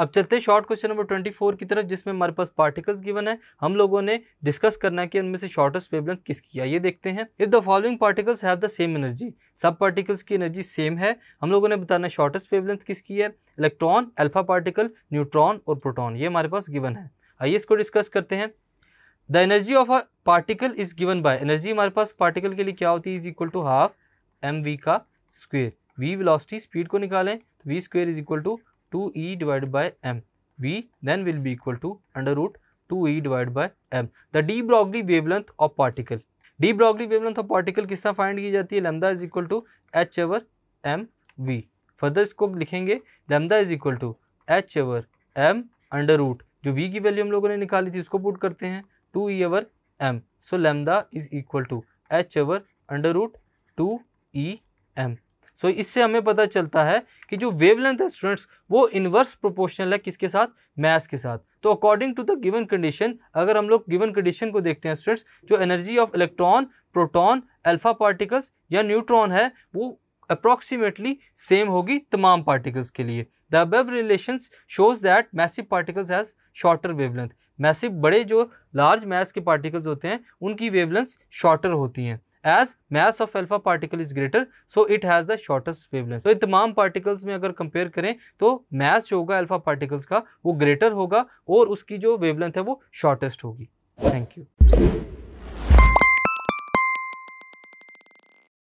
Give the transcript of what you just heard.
अब चलते हैं short question number twenty four की तरफ जिसमें हमारे पास पार्टिकल्स गिवन है हम लोगों ने डिस्कस करना है कि उनमें से शॉर्टेस्ट वेवलेंथ किसकी है ये देखते हैं if the following particles have the same energy सब पार्टिकल्स की एनर्जी सेम है हम लोगों ने बताना शॉर्टेस्ट वेवलेंथ किसकी है इलेक्ट्रॉन एल्फा पार्टिकल न्यूट्रॉन और प्रोटॉन ये हमारे पास गिवन है आइए इसको डिस्कस करते हैं the energy of a particle is given by energy हमारे पास पार्टिकल के लिए क्या होती है is equal to half M V का स्क्वेयर वी वेलोसिटी स्पीड को निकालें तो V square is equal to two E divide by M V then will be equal to under root two E divide by M the de Broglie wavelength of particle de Broglie wavelength of particle किस तरह find की जाती है lambda is equal to H over M V further इसको लिखेंगे lambda is equal to H over M under root जो V की value हम लोगों ने निकाली थी उसको पुट करते हैं two E over M so lambda is equal to H over under root two E M so so, इससे हमें पता चलता है कि जो वेवलेंथ है स्टूडेंट्स वो इन्वर्स प्रोपोर्शनल है किसके साथ मैस के साथ तो according to the given condition अगर हम लोग गिवन कंडीशन को देखते हैं स्टूडेंट्स जो energy of electron proton alpha particles या न्यूट्रॉन है वो अप्रॉक्सीमेटली सेम होगी तमाम पार्टिकल्स के लिए the above relation shows that massive particles has shorter wavelength massive बड़े जो लार्ज मैस के पार्टिकल्स होते हैं उनकी वेवलेंथ शॉर्टर होती हैं as mass of alpha particle is greater so it has the shortest wavelength तो इन तमाम पार्टिकल्स में अगर कंपेयर करें तो मैस जो होगा अल्फा पार्टिकल्स का वो ग्रेटर होगा और उसकी जो वेवलेंथ है वो शॉर्टेस्ट होगी थैंक यू